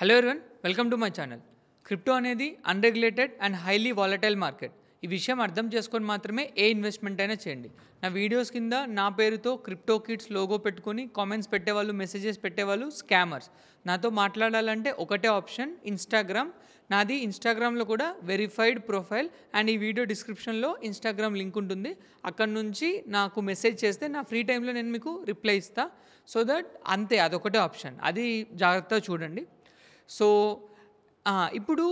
Hello everyone welcome to my channel crypto అనేది unregulated and highly volatile market ఈ విషయం అర్థం చేసుకొని మాత్రమే ఏ ఇన్వెస్ట్మెంట్ అయినా చేయండి నా వీడియోస్ కింద నా పేరుతో క్రిప్టో కిట్స్ లోగో పెట్టుకొని కామెంట్స్ పెట్టేవాళ్ళు మెసేజెస్ పెట్టేవాళ్ళు స్కామర్స్ నాతో మాట్లాడాలంటే ఒకటే ఆప్షన్ ఇన్స్టాగ్రామ్ నాది ఇన్స్టాగ్రామ్లో కూడా వెరిఫైడ్ ప్రొఫైల్ అండ్ ఈ వీడియో డిస్క్రిప్షన్లో ఇన్స్టాగ్రామ్ లింక్ ఉంటుంది అక్కడ నుంచి నాకు మెసేజ్ చేస్తే నా ఫ్రీ టైంలో నేను మీకు రిప్లై ఇస్తాను సో దట్ అంతే అదొకటే ఆప్షన్ అది జాగ్రత్తగా చూడండి సో ఇప్పుడు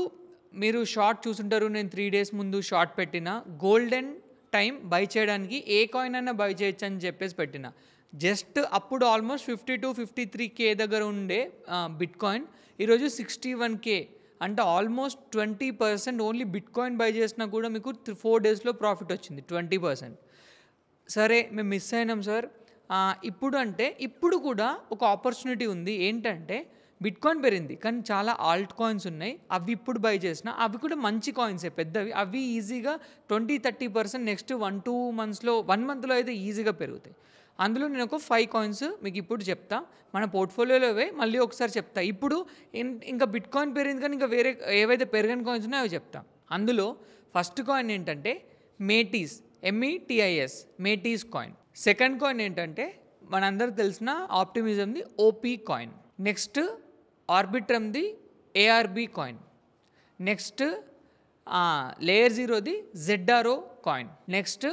మీరు షార్ట్ చూసుంటారు నేను త్రీ డేస్ ముందు షార్ట్ పెట్టిన గోల్డెన్ టైం బై చేయడానికి ఏ కాయిన్ అయినా బై చేయొచ్చు అని చెప్పేసి పెట్టిన జస్ట్ అప్పుడు almost fifty to fifty three K దగ్గర ఉండే బిట్ కాయిన్ ఈరోజు సిక్స్టీ వన్ కే అంటే almost twenty percent only bitcoin buy చేసినా కూడా మీకు ఫోర్ డేస్లో ప్రాఫిట్ వచ్చింది ట్వంటీ పర్సెంట్ సరే మేము మిస్ అయినాం సార్ ఇప్పుడు అంటే ఇప్పుడు కూడా ఒక ఆపర్చునిటీ ఉంది ఏంటంటే బిట్ కాయిన్ పెరిగింది కానీ చాలా ఆల్ట్ కాయిన్స్ ఉన్నాయి అవి ఇప్పుడు బై చేసిన అవి కూడా మంచి కాయిన్సే పెద్దవి అవి ఈజీగా twenty thirty percent next one two మంత్స్లో వన్ మంత్లో అయితే ఈజీగా పెరుగుతాయి అందులో నేను ఒక ఫైవ్ కాయిన్స్ మీకు ఇప్పుడు చెప్తా మన పోర్ట్ఫోలియోలో మళ్ళీ ఒకసారి చెప్తా ఇప్పుడు ఇంకా బిట్ కాయిన్ పెరిగింది కానీ ఇంకా వేరే ఏవైతే పెరిగిన కాయిన్స్ ఉన్నాయో అవి చెప్తా అందులో ఫస్ట్ కాయిన్ ఏంటంటే Metis M E T I S Metis coin second coin ఏంటంటే మనందరూ తెలిసిన ఆప్టిమిజంది ఓపీ కాయిన్ నెక్స్ట్ ఆర్బిట్రమ్ది ఏఆర్బి కాయిన్ నెక్స్ట్ లేయర్ జీరోది జెడ్ఆర్ఓ కాయిన్ నెక్స్ట్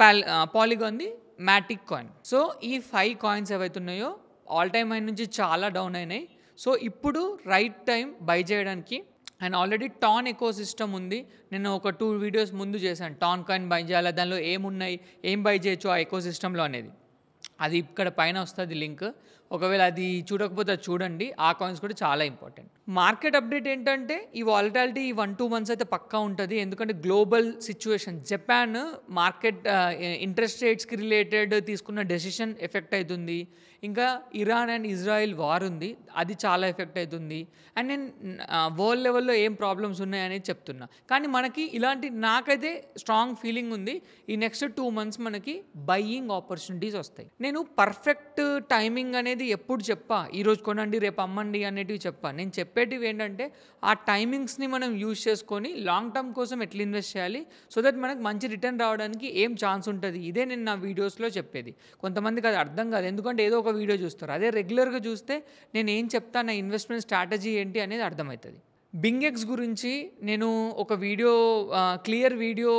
పాల్ పాలిగాన్ది మ్యాటిక్ కాయిన్ సో ఈ ఫైవ్ కాయిన్స్ ఏవైతే ఉన్నాయో ఆల్ టైమ్ హై నుంచి చాలా డౌన్ అయినాయి సో ఇప్పుడు రైట్ టైం బై చేయడానికి and already TON ecosystem ఉంది నేను ఒక టూ వీడియోస్ ముందు చేశాను టాన్ కాయిన్ బై చేయాలి దానిలో ఏమున్నాయి ఏం బై చేయొచ్చు ఆ ఎకో సిస్టంలో అనేది అది ఇక్కడ పైన వస్తుంది లింక్ ఒకవేళ అది చూడకపోతే అది చూడండి ఆ కాయిన్స్ కూడా చాలా ఇంపార్టెంట్ మార్కెట్ అప్డేట్ ఏంటంటే ఈ వాలిటాలిటీ ఈ వన్ టూ మంత్స్ అయితే పక్కా ఉంటుంది ఎందుకంటే global situation Japan market interest రేట్స్కి రిలేటెడ్ తీసుకున్న డెసిషన్ ఎఫెక్ట్ అవుతుంది ఇంకా ఇరాన్ అండ్ ఇజ్రాయిల్ వార్ ఉంది అది చాలా ఎఫెక్ట్ అవుతుంది అండ్ నేను వరల్డ్ లెవెల్లో ఏం ప్రాబ్లమ్స్ ఉన్నాయనేది చెప్తున్నా కానీ మనకి ఇలాంటి నాకైతే స్ట్రాంగ్ ఫీలింగ్ ఉంది ఈ నెక్స్ట్ టూ మంత్స్ మనకి బయ్యింగ్ ఆపర్చునిటీస్ వస్తాయి నేను పర్ఫెక్ట్ టైమింగ్ అనేది ఎప్పుడు చెప్పా ఈరోజు కొనండి రేపు అమ్మండి అనేటివి చెప్పా నేను చెప్పేటివి ఏంటంటే ఆ టైమింగ్స్ని మనం యూజ్ చేసుకొని లాంగ్ టర్మ్ కోసం ఎట్లా ఇన్వెస్ట్ చేయాలి సో దట్ మనకు మంచి రిటర్న్ రావడానికి ఏం ఛాన్స్ ఉంటుంది ఇదే నేను నా వీడియోస్లో చెప్పేది కొంతమందికి అది అర్థం కాదు ఎందుకంటే ఏదో ఒక ఒక వీడియో చూస్తారు అదే రెగ్యులర్గా చూస్తే నేను ఏం చెప్తా నా ఇన్వెస్ట్మెంట్ స్ట్రాటజీ ఏంటి అనేది అర్థమవుతుంది బింగెక్స్ గురించి నేను ఒక వీడియో క్లియర్ వీడియో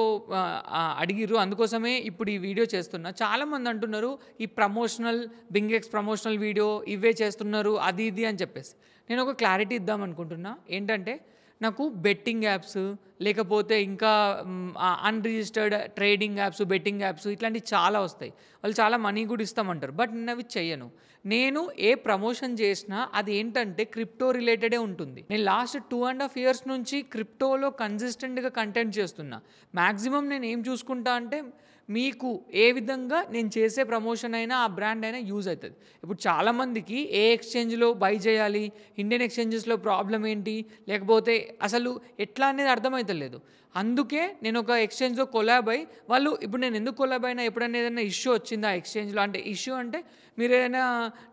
అడిగిర్రు అందుకోసమే ఇప్పుడు ఈ వీడియో చేస్తున్నా చాలామంది అంటున్నారు ఈ ప్రమోషనల్ బింగెక్స్ ప్రమోషనల్ వీడియో ఇవే చేస్తున్నారు అది ఇది అని చెప్పేసి నేను ఒక క్లారిటీ ఇద్దాం అనుకుంటున్నా ఏంటంటే నాకు బెట్టింగ్ యాప్స్ లేకపోతే ఇంకా unregistered trading apps betting apps ఇట్లాంటివి చాలా వస్తాయి వాళ్ళు చాలా మనీ కూడా ఇస్తామంటారు బట్ నేను అవి చెయ్యను నేను ఏ ప్రమోషన్ చేసినా అది ఏంటంటే క్రిప్టో రిలేటెడే ఉంటుంది నేను last two and half years నుంచి క్రిప్టోలో కన్సిస్టెంట్గా కంటెంట్ చేస్తున్నా మ్యాక్సిమం నేను ఏం చూసుకుంటా అంటే మీకు ఏ విధంగా నేను చేసే ప్రమోషన్ అయినా ఆ బ్రాండ్ అయినా యూజ్ అవుతుంది ఇప్పుడు చాలామందికి ఏ ఎక్స్చేంజ్లో బై చేయాలి ఇండియన్ ఎక్స్చేంజెస్లో ప్రాబ్లం ఏంటి లేకపోతే అసలు ఎట్లా అనేది అర్థమవుతలేదు అందుకే నేను ఒక ఎక్స్చేంజ్లో కొలాబ్ అయ్యి వాళ్ళు ఇప్పుడు నేను ఎందుకు కొలాబ్ అయినా ఎప్పుడైనా ఏదైనా ఇష్యూ వచ్చిందా ఎక్స్చేంజ్లో అంటే ఇష్యూ అంటే మీరు ఏదైనా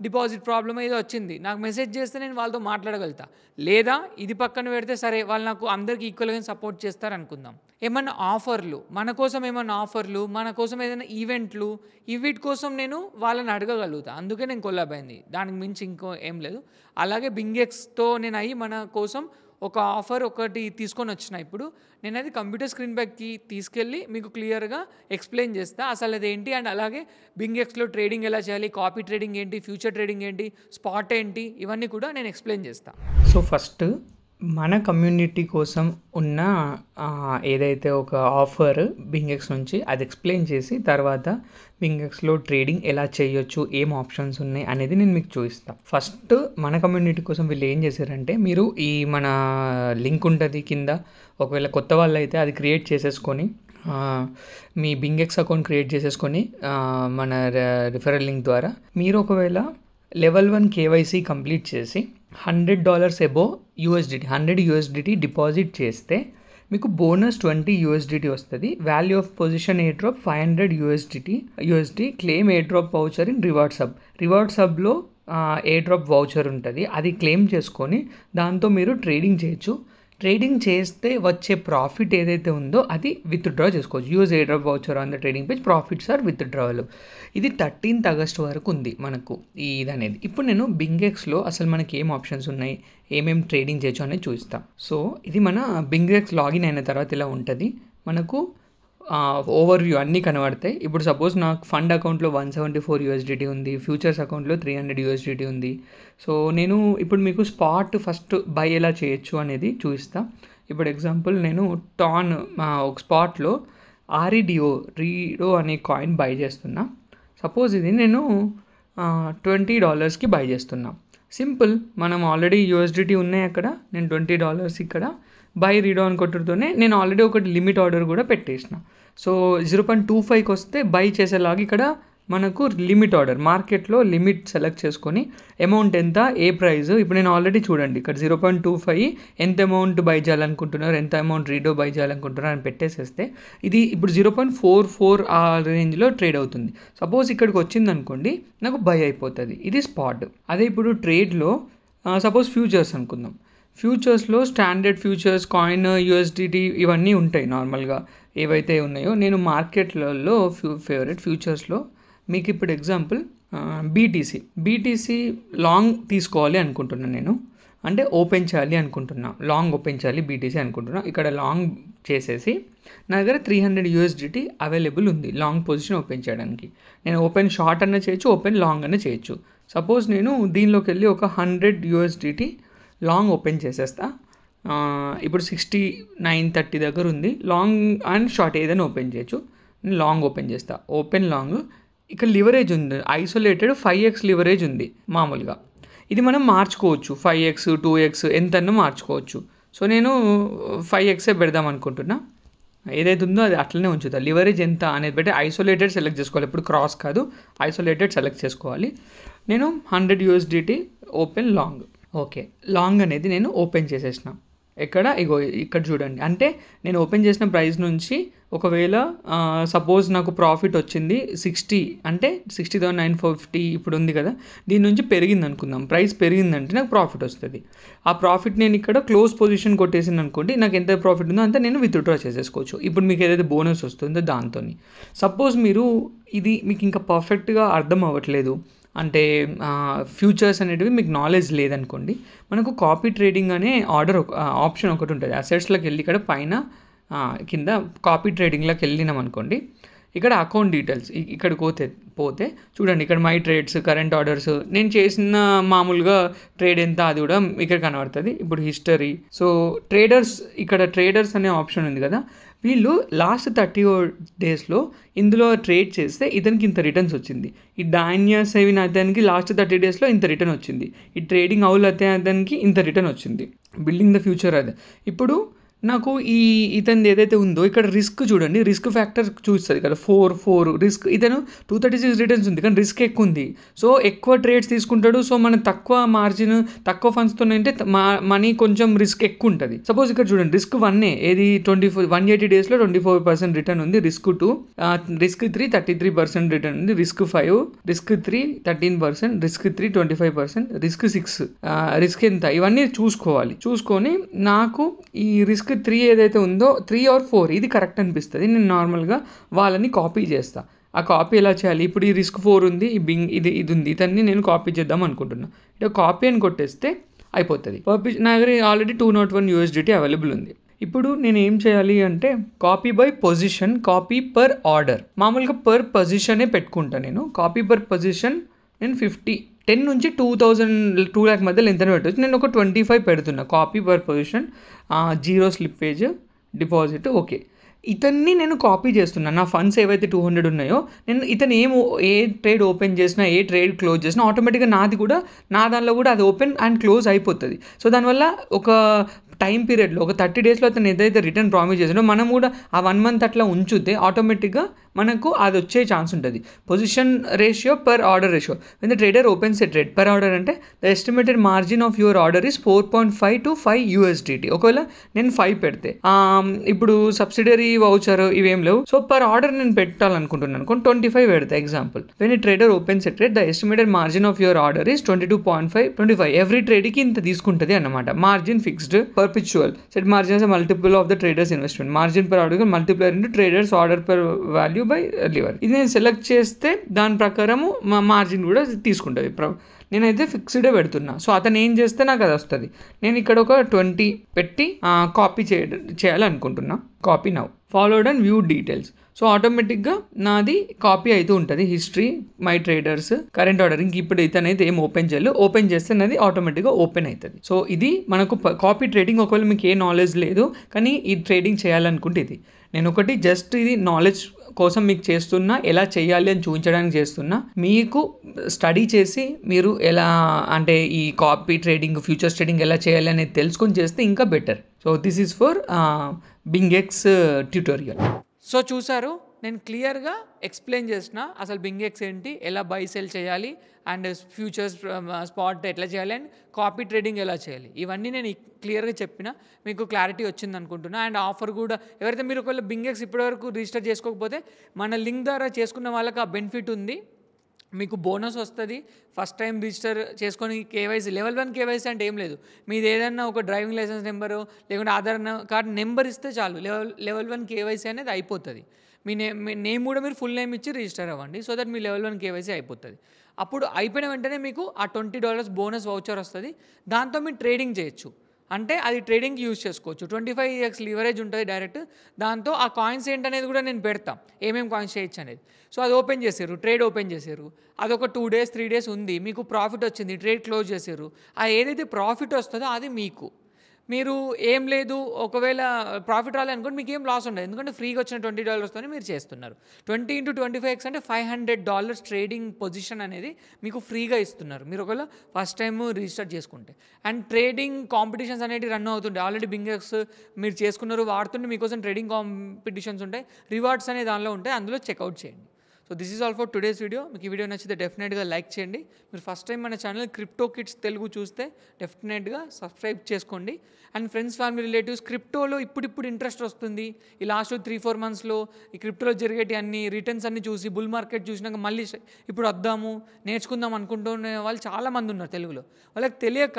డిపాజిట్ ప్రాబ్లం ఏదో వచ్చింది నాకు మెసేజ్ చేస్తే నేను వాళ్ళతో మాట్లాడగలుగుతా లేదా ఇది పక్కన పెడితే సరే వాళ్ళు నాకు అందరికీ ఈక్వల్గా సపోర్ట్ చేస్తారనుకుందాం ఏమైనా ఏమన్నా ఆఫర్లు మన కోసం ఏమన్నా ఆఫర్లు మన కోసం ఏదైనా ఈవెంట్లు ఇవిటి కోసం నేను వాళ్ళని అడగగలుగుతా అందుకే నేను కొలాబ్ అయింది దానికి మించి ఇంకో ఏం లేదు అలాగే బింగెక్స్తో నేను అయ్యి మన కోసం ఒక ఆఫర్ ఒకటి తీసుకొని వచ్చిన ఇప్పుడు నేను అది కంప్యూటర్ స్క్రీన్ బ్యాక్కి తీసుకెళ్ళి మీకు క్లియర్గా ఎక్స్ప్లెయిన్ చేస్తా అసలు అది ఏంటి అండ్ అలాగే బింగ్ ఎక్స్లో ట్రేడింగ్ ఎలా చేయాలి కాపీ ట్రేడింగ్ ఏంటి ఫ్యూచర్ ట్రేడింగ్ ఏంటి స్పాట్ ఏంటి ఇవన్నీ కూడా నేను ఎక్స్ప్లెయిన్ చేస్తాను సో ఫస్ట్ మన కమ్యూనిటీ కోసం ఉన్న ఏదైతే ఒక ఆఫర్ బింగ్ ఎక్స్ నుంచి అది ఎక్స్ప్లెయిన్ చేసి తర్వాత వింగెక్స్లో ట్రేడింగ్ ఎలా చేయొచ్చు ఏం ఆప్షన్స్ ఉన్నాయి అనేది నేను మీకు చూపిస్తాను ఫస్ట్ మన కమ్యూనిటీ కోసం వీళ్ళు ఏం చేశారంటే మీరు ఈ మన లింక్ ఉంటుంది కింద ఒకవేళ కొత్త వాళ్ళు అయితే అది క్రియేట్ చేసేసుకొని మీ బింగెక్స్ అకౌంట్ క్రియేట్ చేసేసుకొని మన రిఫరల్ లింక్ ద్వారా మీరు ఒకవేళ లెవెల్ వన్ కేవైసీ కంప్లీట్ చేసి hundred dollars above USDT hundred USDT deposit చేస్తే మీకు బోనస్ ట్వంటీ యూఎస్డిటీ వస్తుంది value of position airdrop five hundred USDT USD claim airdrop voucher in reward sub reward సబ్లో airdrop voucher ఉంటుంది అది claim చేసుకొని దాంతో మీరు trading చేయొచ్చు ట్రేడింగ్ చేస్తే వచ్చే ప్రాఫిట్ ఏదైతే ఉందో అది విత్డ్రా చేసుకోవచ్చు use a voucher on the trading page profits are withdrawal ఇది థర్టీన్త్ ఆగస్ట్ వరకు ఉంది మనకు ఇది అనేది ఇప్పుడు నేను బింగెక్స్లో అసలు మనకి ఏం ఆప్షన్స్ ఉన్నాయి ఏమేమి ట్రేడింగ్ చేయొచ్చు అనేది చూస్తాం సో ఇది మన బింగెక్స్ లాగిన్ అయిన తర్వాత ఇలా ఉంటుంది మనకు ఓవర్ వ్యూ అన్నీ కనబడతాయి ఇప్పుడు సపోజ్ నాకు ఫండ్ అకౌంట్లో వన్ సెవెంటీ ఫోర్ యూఎస్డిటీ ఉంది ఫ్యూచర్స్ అకౌంట్లో త్రీ హండ్రెడ్ యూఎస్డిటీ ఉంది సో నేను ఇప్పుడు మీకు స్పాట్ ఫస్ట్ బై ఎలా చేయొచ్చు అనేది చూపిస్తా ఇప్పుడు ఎగ్జాంపుల్ నేను టాన్ ఒక స్పాట్లో ఆర్ఈడిఓ రీడో అనే కాయిన్ బై చేస్తున్నా సపోజ్ ఇది నేను ట్వంటీ డాలర్స్కి బై చేస్తున్నా సింపుల్ మనం ఆల్రెడీ యూఎస్డిటీ ఉన్నాయి అక్కడ నేను ట్వంటీ డాలర్స్ ఇక్కడ బై రీడో అని నేను ఆల్రెడీ ఒకటి లిమిట్ ఆర్డర్ కూడా పెట్టేసిన సో జీరో పాయింట్ టూ ఫైవ్కి వస్తే బై చేసేలాగా ఇక్కడ మనకు లిమిట్ ఆర్డర్ మార్కెట్లో లిమిట్ సెలెక్ట్ చేసుకొని అమౌంట్ ఎంత ఏ ప్రైస్ ఇప్పుడు నేను ఆల్రెడీ చూడండి ఇక్కడ జీరో పాయింట్ టూ ఫైవ్ ఎంత అమౌంట్ బై చేయాలనుకుంటున్నారు ఎంత అమౌంట్ రీడో బై చేయాలనుకుంటున్నారు అని పెట్టేసేస్తే ఇది ఇప్పుడు జీరో పాయింట్ ఫోర్ ఫోర్ ఆ రేంజ్లో ట్రేడ్ అవుతుంది సపోజ్ ఇక్కడికి వచ్చింది అనుకోండి నాకు బై అయిపోతుంది ఇది స్పాట్ అదే ఇప్పుడు ట్రేడ్లో సపోజ్ ఫ్యూచర్స్ అనుకుందాం ఫ్యూచర్స్లో స్టాండర్డ్ ఫ్యూచర్స్ కాయిన్ యూఎస్డిటీ ఇవన్నీ ఉంటాయి నార్మల్గా ఏవైతే ఉన్నాయో నేను మార్కెట్లలో ఫ్యూ ఫేవరెట్ ఫ్యూచర్స్లో మీకు ఇప్పుడు ఎగ్జాంపుల్ బీటీసీ బీటీసీ లాంగ్ తీసుకోవాలి అనుకుంటున్నాను నేను అంటే ఓపెన్ చేయాలి అనుకుంటున్నా లాంగ్ ఓపెన్ చేయాలి బీటీసీ అనుకుంటున్నా ఇక్కడ లాంగ్ చేసేసి నా దగ్గర త్రీ హండ్రెడ్ యూఎస్డిటీ అవైలబుల్ ఉంది లాంగ్ పొజిషన్ ఓపెన్ చేయడానికి నేను ఓపెన్ షార్ట్ అన్న చేయొచ్చు ఓపెన్ లాంగ్ అన్న చేయొచ్చు సపోజ్ నేను దీనిలోకి వెళ్ళి ఒక హండ్రెడ్ యూఎస్డిటీ లాంగ్ ఓపెన్ చేసేస్తా ఇప్పుడు సిక్స్టీ నైన్ థర్టీ దగ్గర ఉంది లాంగ్ అండ్ షార్ట్ ఏదైనా ఓపెన్ చేయొచ్చు లాంగ్ ఓపెన్ చేస్తా ఓపెన్ లాంగ్ ఇక లివరేజ్ ఉంది ఐసోలేటెడ్ ఫైవ్ ఎక్స్ లివరేజ్ ఉంది మామూలుగా ఇది మనం మార్చుకోవచ్చు ఫైవ్ ఎక్స్ టూ ఎక్స్ ఎంతన్నా మార్చుకోవచ్చు సో నేను ఫైవ్ ఎక్సే పెడదాం అనుకుంటున్నా ఏదైతే ఉందో అది అట్లనే ఉంచుతా లివరేజ్ ఎంత అనేది బట్టి ఐసోలేటెడ్ సెలెక్ట్ చేసుకోవాలి ఇప్పుడు క్రాస్ కాదు ఐసోలేటెడ్ సెలెక్ట్ చేసుకోవాలి నేను hundred USDT open long okay long అనేది నేను ఓపెన్ చేసేసిన ఎక్కడ ఇగో ఇక్కడ చూడండి అంటే నేను ఓపెన్ చేసిన ప్రైస్ నుంచి ఒకవేళ సపోజ్ నాకు ప్రాఫిట్ వచ్చింది సిక్స్టీ అంటే సిక్స్టీ థౌసండ్ నైన్ ఫిఫ్టీ ఇప్పుడు ఉంది కదా దీని నుంచి పెరిగింది అనుకుందాం ప్రైస్ పెరిగిందంటే నాకు ప్రాఫిట్ వస్తుంది ఆ ప్రాఫిట్ నేను ఇక్కడ క్లోజ్ పొజిషన్ కొట్టేసింది అనుకోండి నాకు ఎంత ప్రాఫిట్ ఉందో అంత నేను విత్డ్రా చేసేసుకోవచ్చు ఇప్పుడు మీకు ఏదైతే బోనస్ వస్తుందో దాంతో సపోజ్ మీరు ఇది మీకు ఇంకా పర్ఫెక్ట్గా అర్థం అవ్వట్లేదు అంటే ఫ్యూచర్స్ అనేటివి మీకు నాలెడ్జ్ లేదనుకోండి మనకు కాపీ ట్రేడింగ్ అనే ఆర్డర్ ఆప్షన్ ఒకటి ఉంటుంది అసెట్స్లోకి వెళ్ళి ఇక్కడ పైన కింద కాపీ ట్రేడింగ్లోకి వెళ్ళినాం అనుకోండి ఇక్కడ అకౌంట్ డీటెయిల్స్ ఇక్కడికి పోతే పోతే చూడండి ఇక్కడ మై ట్రేడ్స్ కరెంట్ ఆర్డర్స్ నేను చేసిన మామూలుగా ట్రేడ్ ఎంత అది కూడా ఇక్కడ కనబడుతుంది ఇప్పుడు హిస్టరీ సో ట్రేడర్స్ ఇక్కడ ట్రేడర్స్ అనే ఆప్షన్ ఉంది కదా వీళ్ళు లాస్ట్ థర్టీ డేస్లో ఇందులో ట్రేడ్ చేస్తే ఇతనికి ఇంత రిటర్న్స్ వచ్చింది ఈ డాన్యా సేవిన్ అతనికి లాస్ట్ థర్టీ డేస్లో ఇంత రిటర్న్ వచ్చింది ఈ ట్రేడింగ్ అవుల్ అతనికి ఇంత రిటర్న్ వచ్చింది బిల్డింగ్ ద ఫ్యూచర్ అదే ఇప్పుడు నాకు ఈ ఇతను ఏదైతే ఉందో ఇక్కడ రిస్క్ చూడండి రిస్క్ ఫ్యాక్టర్ చూస్తుంది కదా ఫోర్ ఫోర్ రిస్క్ ఇతను టూ థర్టీ సిక్స్ రిటర్న్స్ ఉంది కానీ రిస్క్ ఎక్కువ ఉంది సో ఎక్కువ ట్రేడ్స్ తీసుకుంటాడు సో మనం తక్కువ మార్జిన్ తక్కువ ఫండ్స్తో అంటే మా మనీ కొంచెం రిస్క్ ఎక్కువ ఉంటుంది సపోజ్ ఇక్కడ చూడండి రిస్క్ వన్నే ఏది ట్వంటీ ఫోర్ వన్ ఎయిటీ డేస్లో ట్వంటీ ఫోర్ పర్సెంట్ రిటర్న్ ఉంది risk two risk three thirty three percent return ఉంది risk five risk three thirteen percent risk three twenty five percent risk six risk ఎంత ఇవన్నీ చూసుకోవాలి చూసుకొని నాకు ఈ రిస్క్ త్రీ ఏదైతే ఉందో త్రీ ఆర్ ఫోర్ ఇది కరెక్ట్ అనిపిస్తుంది నేను నార్మల్గా వాళ్ళని కాపీ చేస్తాను ఆ కాపీ ఎలా చేయాలి ఇప్పుడు ఈ రిస్క్ ఫోర్ ఉంది ఈ బింగ్ ఇది ఇది ఉంది ఇతన్ని నేను కాపీ చేద్దాం అనుకుంటున్నా ఇటు కాపీ అని కొట్టేస్తే అయిపోతుంది కాపీ నా దగ్గర already two not one USDT available ఉంది ఇప్పుడు నేను ఏం చేయాలి అంటే copy by position copy per order మామూలుగా పర్ పొజిషనే పెట్టుకుంటాను నేను కాపీ పర్ పొజిషన్ నేను ఫిఫ్టీ టెన్ నుంచి టూ థౌజండ్ టూ ల్యాక్ మధ్య లెంత్ అని పెట్టవచ్చు నేను ఒక ట్వంటీ ఫైవ్ పెడుతున్నా copy per position zero slippage deposit okay ఇతన్ని నేను కాపీ చేస్తున్నాను నా ఫండ్స్ ఏవైతే టూ హండ్రెడ్ ఉన్నాయో నేను ఇతను ఏం ఏ ట్రేడ్ ఓపెన్ చేసినా ఏ ట్రేడ్ క్లోజ్ చేసినా ఆటోమేటిక్గా నాది కూడా నా దానిలో కూడా అది ఓపెన్ అండ్ క్లోజ్ అయిపోతుంది సో దానివల్ల ఒక టైం పీరియడ్లో ఒక థర్టీ డేస్లో అతను ఏదైతే రిటర్న్ ప్రామిస్ చేసినో మనం కూడా ఆ వన్ మంత్ అట్లా ఉంచితే ఆటోమేటిక్గా మనకు అది వచ్చే ఛాన్స్ ఉంటుంది position ratio per order ratio when the trader open set trade per order అంటే the estimated margin of your order is four point five to five USDT ఒకవేళ నేను ఫైవ్ పెడితే ఇప్పుడు సబ్సిడరీ వౌచర్ ఇవేం లేవు సో పర్ ఆర్డర్ నేను పెట్టాలనుకుంటున్నాను అనుకోండి ట్వంటీ ఫైవ్ పెడతా ఎగ్జాంపుల్ వెన్ ఈ trader open set trade the estimated margin of your order is twenty two point five twenty five every ట్రేడ్కి ఇంత తీసుకుంటుంది అనమాట margin fixed per perpetual. Said margin is a multiple of the trader's investment. Margin per article multiplier into trader's order per value by lever. ఇది నేను select చేస్తే దాని ప్రకారము మా మార్జిన్ కూడా తీసుకుంటుంది నేనైతే ఫిక్స్డే పెడుతున్నా సో అతను ఏం చేస్తే నాకు అది వస్తుంది నేను ఇక్కడ ఒక ట్వంటీ పెట్టి కాపీ చేయ చేయాలనుకుంటున్నా copy now followed and view details so ఆటోమేటిక్గా నాది కాపీ అయితే ఉంటుంది history my traders current order ఇంక ఇప్పుడు అయితే అనేది ఏం ఓపెన్ చేయాలి ఓపెన్ చేస్తే అది ఆటోమేటిక్గా ఓపెన్ అవుతుంది సో ఇది మనకు కాపీ ట్రేడింగ్ ఒకవేళ మీకు ఏ నాలెడ్జ్ లేదు కానీ ఈ ట్రేడింగ్ చేయాలనుకుంటే ఇది నేను ఒకటి జస్ట్ ఇది నాలెడ్జ్ కోసం మీకు చేస్తున్నా ఎలా చేయాలి అని చూపించడానికి చేస్తున్నా మీకు స్టడీ చేసి మీరు ఎలా అంటే ఈ కాపీ ట్రేడింగ్ ఫ్యూచర్స్ ట్రేడింగ్ ఎలా చేయాలి అనేది తెలుసుకొని చేస్తే ఇంకా better so this is for BingX tutorial so చూశారు నేను క్లియర్గా ఎక్స్ప్లెయిన్ చేసిన అసలు బింగెక్స్ ఏంటి ఎలా బై సెల్ చేయాలి అండ్ ఫ్యూచర్స్ స్పాట్ ఎట్లా చేయాలి అండ్ కాపీ ట్రేడింగ్ ఎలా చేయాలి ఇవన్నీ నేను క్లియర్గా చెప్పిన మీకు క్లారిటీ వచ్చింది అనుకుంటున్నా అండ్ ఆఫర్ కూడా ఎవరైతే మీరు ఒకవేళ బింగెక్స్ ఇప్పటివరకు రిజిస్టర్ చేసుకోకపోతే మన లింక్ ద్వారా చేసుకున్న వాళ్ళకి ఆ బెనిఫిట్ ఉంది మీకు బోనస్ వస్తుంది ఫస్ట్ టైం రిజిస్టర్ చేసుకొని కేవైసీ లెవెల్ వన్ కేవైసీ అంటే ఏం లేదు మీది ఏదైనా ఒక డ్రైవింగ్ లైసెన్స్ నెంబర్ లేకుంటే ఆధార్ కార్డు నెంబర్ ఇస్తే చాలు లెవెల్ లెవెల్ వన్ కేవైసీ అనేది అయిపోతుంది మీ నేమ్ నేమ్ కూడా మీరు ఫుల్ నేమ్ ఇచ్చి రిజిస్టర్ అవ్వండి సో దట్ మీ లెవెల్ వన్ కేవైసీ అయిపోతుంది అప్పుడు అయిపోయిన వెంటనే మీకు ఆ ట్వంటీ డాలర్స్ బోనస్ వౌచర్ వస్తుంది దాంతో మీరు ట్రేడింగ్ చేయొచ్చు అంటే అది ట్రేడింగ్కి యూజ్ చేసుకోవచ్చు ట్వంటీ ఫైవ్ ఎక్స్ లీవరేజ్ ఉంటుంది డైరెక్ట్ దాంతో ఆ కాయిన్స్ ఏంటనేది కూడా నేను పెడతాం ఏమేమి కాయిన్స్ చేయొచ్చు అనేది సో అది ఓపెన్ చేశారు ట్రేడ్ ఓపెన్ చేశారు అదొక టూ డేస్ త్రీ డేస్ ఉంది మీకు ప్రాఫిట్ వచ్చింది ట్రేడ్ క్లోజ్ చేశారు ఆ ఏదైతే ప్రాఫిట్ వస్తుందో అది మీకు మీరు ఏం లేదు ఒకవేళ ప్రాఫిట్ రాలేనుకోండి మీకు ఏం లాస్ ఉండదు ఎందుకంటే ఫ్రీగా వచ్చిన ట్వంటీ డాలర్స్తో మీరు చేస్తున్నారు twenty into twenty five x అంటే five hundred dollars trading position అనేది మీకు ఫ్రీగా ఇస్తున్నారు మీరు ఒకవేళ ఫస్ట్ టైం రిజిస్టర్ చేసుకుంటే అండ్ ట్రేడింగ్ కాంపిటీషన్స్ అనేవి రన్ అవుతుంటాయి ఆల్రెడీ బింగెక్స్ మీరు చేసుకున్నారు వాడుతుంటే మీకోసం ట్రేడింగ్ కాంపిటీషన్స్ ఉంటాయి రివార్డ్స్ అనే దానిలో ఉంటాయి అందులో చెక్అవుట్ చేయండి so this is all for today's video మీకు ఈ వీడియో నచ్చితే డెఫినెట్గా లైక్ చేయండి మీరు ఫస్ట్ టైం మన ఛానల్ క్రిప్టో కిట్స్ తెలుగు చూస్తే డెఫినెట్గా సబ్స్క్రైబ్ చేసుకోండి అండ్ ఫ్రెండ్స్ ఫ్యామిలీ రిలేటివ్స్ క్రిప్టోలో ఇప్పుడిప్పుడు ఇంట్రెస్ట్ వస్తుంది ఈ లాస్ట్ త్రీ ఫోర్ మంత్స్లో ఈ క్రిప్టోలో జరిగేటి అన్ని రిటర్న్స్ అన్ని చూసి బుల్ మార్కెట్ చూసినాక మళ్ళీ ఇప్పుడు వద్దాము నేర్చుకుందాం అనుకుంటున్న వాళ్ళు చాలామంది ఉన్నారు తెలుగులో వాళ్ళకి తెలియక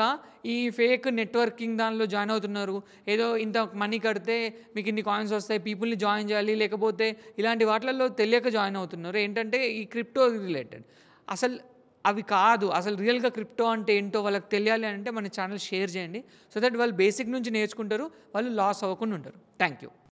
ఈ ఫేక్ నెట్వర్కింగ్ దానిలో జాయిన్ అవుతున్నారు ఏదో ఇంత మనీ కడితే మీకు ఇన్ని కాయిన్స్ వస్తాయి పీపుల్ని జాయిన్ చేయాలి లేకపోతే ఇలాంటి వాటిలలో తెలియక జాయిన్ అవుతున్నారు మరి ఏంటంటే ఈ క్రిప్టో రిలేటెడ్ అసలు అవి కాదు అసలు రియల్గా క్రిప్టో అంటే ఏంటో వాళ్ళకి తెలియాలి అంటే మన ఛానల్ షేర్ చేయండి సో దట్ వాళ్ళు బేసిక్ నుంచి నేర్చుకుంటారు వాళ్ళు లాస్ అవ్వకుండా ఉంటారు థ్యాంక్ యూ